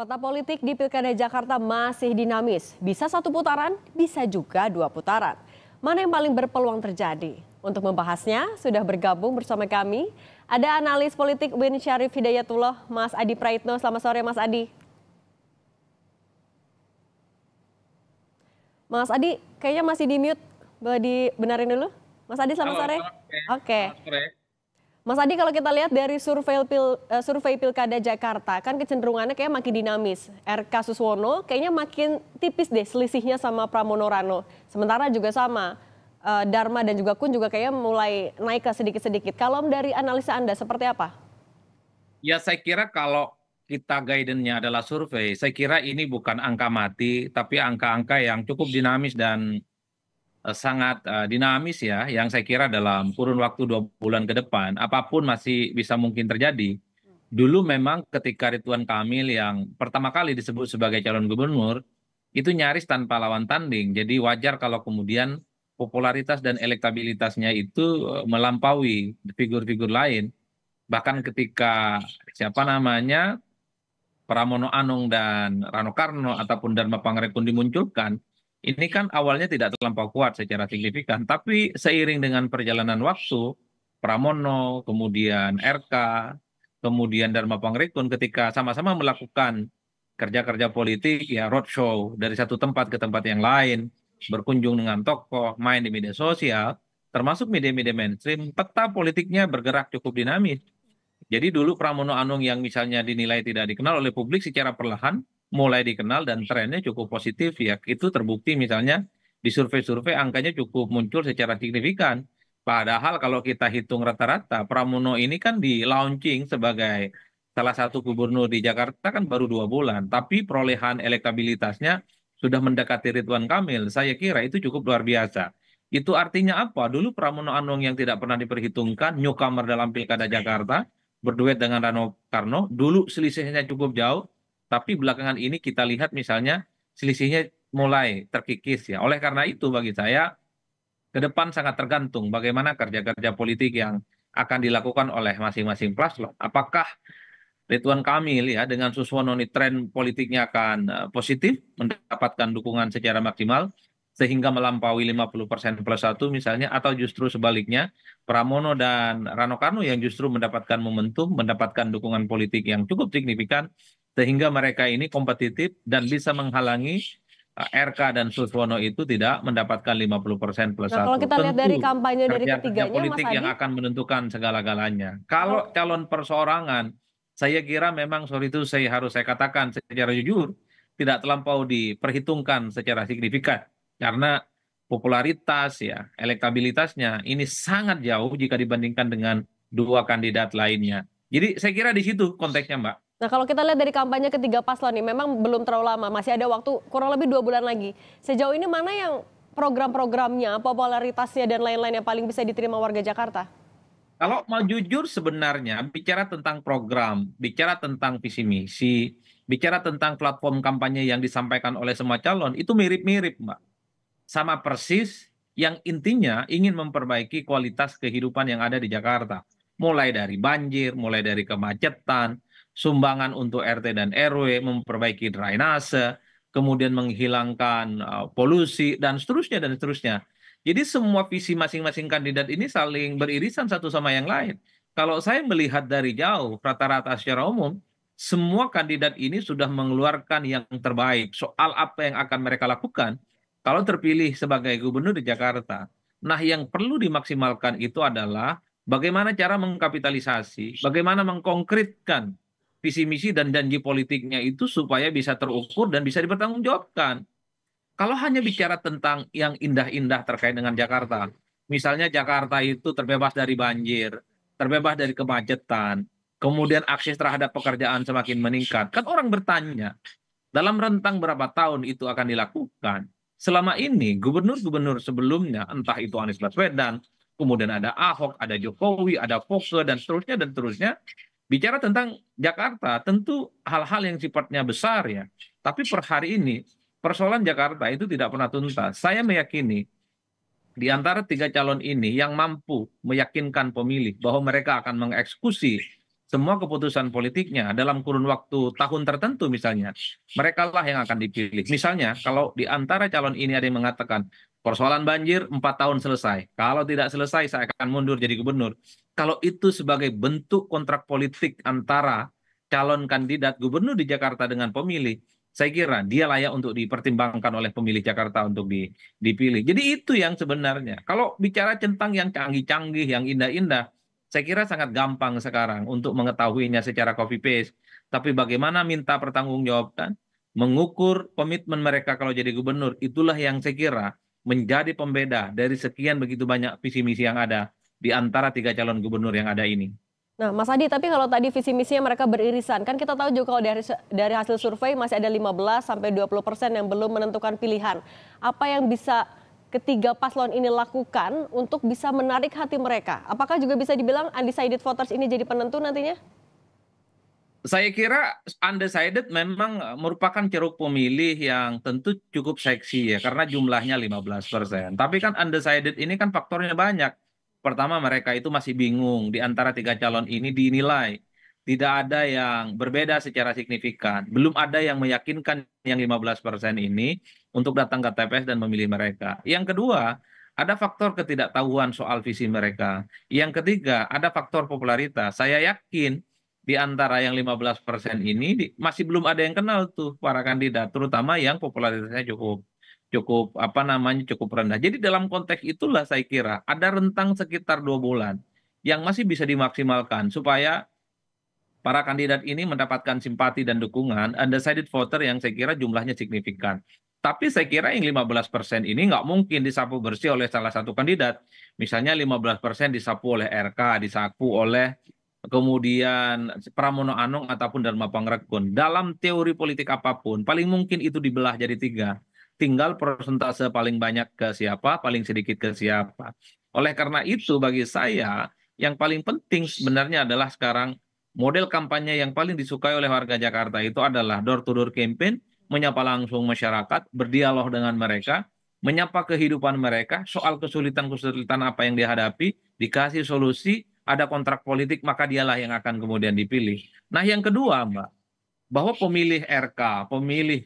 Peta politik di Pilkada Jakarta masih dinamis. Bisa satu putaran, bisa juga dua putaran. Mana yang paling berpeluang terjadi? Untuk membahasnya, sudah bergabung bersama kami, ada analis politik Win Syarif Hidayatullah, Mas Adi Praitno. Selamat sore, Mas Adi. Mas Adi, kayaknya masih di mute. Boleh dibenarin dulu? Mas Adi, selamat Halo, sore. Oke. Okay. Mas Adi kalau kita lihat dari survei pil, eh, survei pilkada Jakarta kan kecenderungannya kayak makin dinamis. RK Suswono kayaknya makin tipis deh selisihnya sama Pramono Rano. Sementara juga sama eh, Dharma dan juga Kun juga kayaknya mulai naik ke sedikit-sedikit. Kalau dari analisa Anda seperti apa? Ya saya kira kalau kita guidance-nya adalah survei, saya kira ini bukan angka mati tapi angka-angka yang cukup dinamis dan Eh, sangat eh, dinamis ya yang saya kira dalam kurun waktu dua bulan ke depan apapun masih bisa mungkin terjadi. Dulu memang ketika Ridwan Kamil yang pertama kali disebut sebagai calon gubernur itu nyaris tanpa lawan tanding. Jadi wajar kalau kemudian popularitas dan elektabilitasnya itu eh, melampaui figur-figur lain. Bahkan ketika siapa namanya Pramono Anung dan Rano Karno ataupun Dharma Pangrekun dimunculkan, ini kan awalnya tidak terlampau kuat secara signifikan, tapi seiring dengan perjalanan waktu, Pramono, kemudian RK, kemudian Dharma Pangrikun ketika sama-sama melakukan kerja-kerja politik ya roadshow dari satu tempat ke tempat yang lain, berkunjung dengan tokoh, main di media sosial, termasuk media-media mainstream, peta politiknya bergerak cukup dinamis. Jadi dulu Pramono Anung yang misalnya dinilai tidak dikenal oleh publik secara perlahan mulai dikenal dan trennya cukup positif ya itu terbukti misalnya di survei survei angkanya cukup muncul secara signifikan padahal kalau kita hitung rata-rata Pramono ini kan di launching sebagai salah satu gubernur di Jakarta kan baru dua bulan tapi perolehan elektabilitasnya sudah mendekati Ridwan Kamil saya kira itu cukup luar biasa itu artinya apa dulu Pramono Anung yang tidak pernah diperhitungkan newcomer dalam pilkada Jakarta berduet dengan Rano Karno dulu selisihnya cukup jauh tapi belakangan ini kita lihat misalnya selisihnya mulai terkikis ya oleh karena itu bagi saya ke depan sangat tergantung bagaimana kerja-kerja politik yang akan dilakukan oleh masing-masing plus paslon apakah Ridwan Kamil ya dengan Suswono ini tren politiknya akan eh, positif mendapatkan dukungan secara maksimal sehingga melampaui 50% persen plus satu misalnya atau justru sebaliknya Pramono dan Rano Karno yang justru mendapatkan momentum mendapatkan dukungan politik yang cukup signifikan sehingga mereka ini kompetitif dan bisa menghalangi eh, RK dan Suswono itu tidak mendapatkan 50 persen plus nah, satu. Kalau kita Tentu lihat dari kampanye dari ketiganya, politik Mas Adi? yang akan menentukan segala-galanya. Kalau oh. calon perseorangan, saya kira memang sorry itu saya harus saya katakan secara jujur tidak terlampau diperhitungkan secara signifikan karena popularitas ya elektabilitasnya ini sangat jauh jika dibandingkan dengan dua kandidat lainnya. Jadi saya kira di situ konteksnya Mbak. Nah kalau kita lihat dari kampanye ketiga paslon nih memang belum terlalu lama, masih ada waktu kurang lebih dua bulan lagi. Sejauh ini mana yang program-programnya, popularitasnya dan lain-lain yang paling bisa diterima warga Jakarta? Kalau mau jujur sebenarnya bicara tentang program, bicara tentang visi misi, bicara tentang platform kampanye yang disampaikan oleh semua calon itu mirip-mirip Mbak. Sama persis yang intinya ingin memperbaiki kualitas kehidupan yang ada di Jakarta. Mulai dari banjir, mulai dari kemacetan, sumbangan untuk rt dan rw memperbaiki drainase kemudian menghilangkan uh, polusi dan seterusnya dan seterusnya jadi semua visi masing-masing kandidat ini saling beririsan satu sama yang lain kalau saya melihat dari jauh rata-rata secara umum semua kandidat ini sudah mengeluarkan yang terbaik soal apa yang akan mereka lakukan kalau terpilih sebagai gubernur di Jakarta. Nah, yang perlu dimaksimalkan itu adalah bagaimana cara mengkapitalisasi, bagaimana mengkonkretkan visi misi dan janji politiknya itu supaya bisa terukur dan bisa dipertanggungjawabkan. Kalau hanya bicara tentang yang indah-indah terkait dengan Jakarta, misalnya Jakarta itu terbebas dari banjir, terbebas dari kemacetan, kemudian akses terhadap pekerjaan semakin meningkat. Kan orang bertanya, dalam rentang berapa tahun itu akan dilakukan? Selama ini gubernur-gubernur sebelumnya, entah itu Anies Baswedan, kemudian ada Ahok, ada Jokowi, ada Fokke, dan seterusnya, dan seterusnya, Bicara tentang Jakarta, tentu hal-hal yang sifatnya besar ya. Tapi per hari ini, persoalan Jakarta itu tidak pernah tuntas. Saya meyakini, di antara tiga calon ini yang mampu meyakinkan pemilih bahwa mereka akan mengeksekusi semua keputusan politiknya dalam kurun waktu tahun tertentu misalnya, mereka lah yang akan dipilih. Misalnya kalau di antara calon ini ada yang mengatakan, Persoalan banjir empat tahun selesai. Kalau tidak selesai saya akan mundur jadi gubernur. Kalau itu sebagai bentuk kontrak politik antara calon kandidat gubernur di Jakarta dengan pemilih, saya kira dia layak untuk dipertimbangkan oleh pemilih Jakarta untuk dipilih. Jadi itu yang sebenarnya. Kalau bicara tentang yang canggih-canggih, yang indah-indah, saya kira sangat gampang sekarang untuk mengetahuinya secara copy paste. Tapi bagaimana minta pertanggungjawaban, mengukur komitmen mereka kalau jadi gubernur, itulah yang saya kira menjadi pembeda dari sekian begitu banyak visi misi yang ada di antara tiga calon gubernur yang ada ini. Nah, Mas Adi, tapi kalau tadi visi misinya mereka beririsan, kan kita tahu juga kalau dari dari hasil survei masih ada 15 sampai 20 persen yang belum menentukan pilihan. Apa yang bisa ketiga paslon ini lakukan untuk bisa menarik hati mereka? Apakah juga bisa dibilang undecided voters ini jadi penentu nantinya? saya kira undecided memang eh, merupakan ceruk pemilih yang tentu cukup seksi ya karena jumlahnya 15%. Tapi kan undecided ini kan faktornya banyak. Pertama mereka itu masih bingung di antara tiga calon ini dinilai tidak ada yang berbeda secara signifikan. Belum ada yang meyakinkan yang 15% ini untuk datang ke TPS dan memilih mereka. Yang kedua, ada faktor ketidaktahuan soal visi mereka. Yang ketiga, ada faktor popularitas. Saya yakin di antara yang 15% ini masih belum ada yang kenal tuh para kandidat terutama yang popularitasnya cukup cukup apa namanya cukup rendah. Jadi dalam konteks itulah saya kira ada rentang sekitar dua bulan yang masih bisa dimaksimalkan supaya para kandidat ini mendapatkan simpati dan dukungan undecided voter yang saya kira jumlahnya signifikan. Tapi saya kira yang 15% ini nggak mungkin disapu bersih oleh salah satu kandidat. Misalnya 15% disapu oleh RK, disapu oleh kemudian Pramono Anung ataupun Dharma Pangrekun. Dalam teori politik apapun, paling mungkin itu dibelah jadi tiga. Tinggal persentase paling banyak ke siapa, paling sedikit ke siapa. Oleh karena itu bagi saya yang paling penting sebenarnya adalah sekarang model kampanye yang paling disukai oleh warga Jakarta itu adalah door to door campaign, menyapa langsung masyarakat, berdialog dengan mereka, menyapa kehidupan mereka, soal kesulitan-kesulitan apa yang dihadapi, dikasih solusi, ada kontrak politik maka dialah yang akan kemudian dipilih. Nah yang kedua Mbak, bahwa pemilih RK, pemilih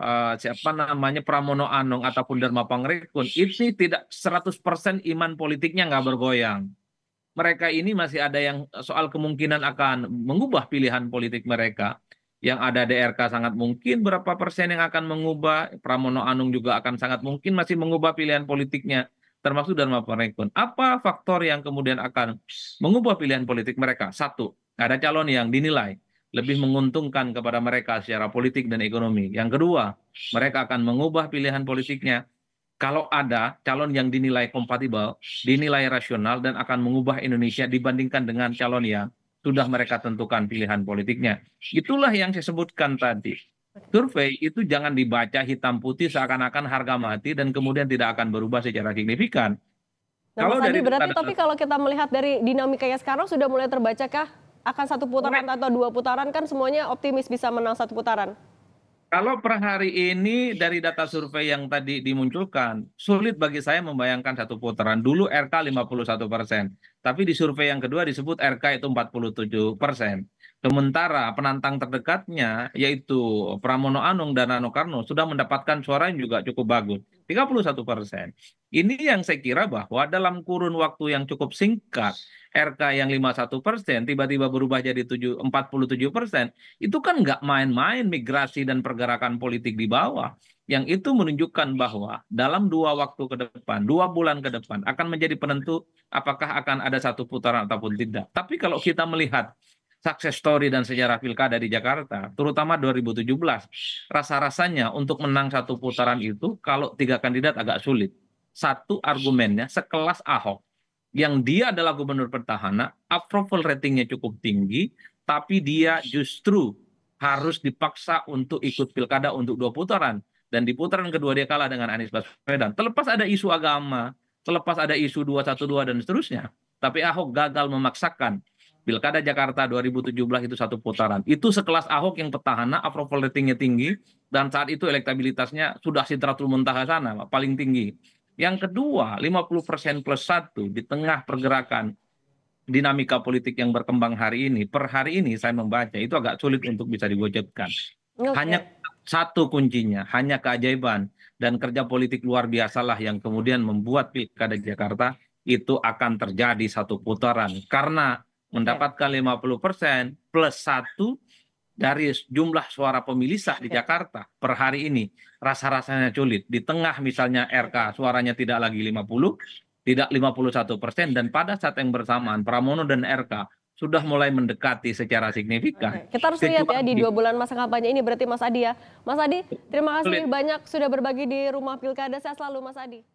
uh, siapa namanya Pramono Anung ataupun Dharma Pangrekun ini tidak 100% iman politiknya nggak bergoyang. Mereka ini masih ada yang soal kemungkinan akan mengubah pilihan politik mereka. Yang ada DRK sangat mungkin berapa persen yang akan mengubah, Pramono Anung juga akan sangat mungkin masih mengubah pilihan politiknya termasuk dharma parekon. Apa faktor yang kemudian akan mengubah pilihan politik mereka? Satu, ada calon yang dinilai lebih menguntungkan kepada mereka secara politik dan ekonomi. Yang kedua, mereka akan mengubah pilihan politiknya kalau ada calon yang dinilai kompatibel, dinilai rasional dan akan mengubah Indonesia dibandingkan dengan calon yang sudah mereka tentukan pilihan politiknya. Itulah yang saya sebutkan tadi survei itu jangan dibaca hitam putih seakan akan harga mati dan kemudian tidak akan berubah secara signifikan. Nah, kalau Mas dari berarti tapi kalau kita melihat dari dinamikanya sekarang sudah mulai terbacakah akan satu putaran atau dua putaran kan semuanya optimis bisa menang satu putaran? Kalau per hari ini dari data survei yang tadi dimunculkan, sulit bagi saya membayangkan satu putaran. Dulu RK 51 persen, tapi di survei yang kedua disebut RK itu 47 persen. Sementara penantang terdekatnya yaitu Pramono Anung dan Anokarno Karno sudah mendapatkan suara yang juga cukup bagus. 31 persen. Ini yang saya kira bahwa dalam kurun waktu yang cukup singkat, RK yang 51 persen tiba-tiba berubah jadi 7, 47 persen, itu kan nggak main-main migrasi dan pergerakan politik di bawah. Yang itu menunjukkan bahwa dalam dua waktu ke depan, dua bulan ke depan, akan menjadi penentu apakah akan ada satu putaran ataupun tidak. Tapi kalau kita melihat sukses story dan sejarah pilkada di Jakarta, terutama 2017, rasa-rasanya untuk menang satu putaran itu kalau tiga kandidat agak sulit. Satu argumennya sekelas Ahok, yang dia adalah gubernur pertahanan, approval ratingnya cukup tinggi, tapi dia justru harus dipaksa untuk ikut pilkada untuk dua putaran. Dan di putaran kedua dia kalah dengan Anies Baswedan. Terlepas ada isu agama, terlepas ada isu 212 dan seterusnya. Tapi Ahok gagal memaksakan Pilkada Jakarta 2017 itu satu putaran. Itu sekelas Ahok yang petahana, approval ratingnya tinggi, dan saat itu elektabilitasnya sudah sidratul muntaha sana, paling tinggi. Yang kedua, 50% plus satu di tengah pergerakan dinamika politik yang berkembang hari ini, per hari ini saya membaca, itu agak sulit untuk bisa diwujudkan. Okay. Hanya satu kuncinya, hanya keajaiban dan kerja politik luar biasalah yang kemudian membuat Pilkada Jakarta itu akan terjadi satu putaran. Karena mendapatkan 50% iya. persen plus satu dari jumlah suara pemilih sah di iya. Jakarta per hari ini rasa-rasanya sulit. Di tengah misalnya RK suaranya tidak lagi 50, tidak 51 persen dan pada saat yang bersamaan Pramono dan RK sudah mulai mendekati secara signifikan. Oke. Kita harus Kecuali... lihat ya di dua bulan masa kampanye ini berarti Mas Adi ya. Mas Adi, terima kasih sulit. banyak sudah berbagi di rumah pilkada. Saya selalu Mas Adi.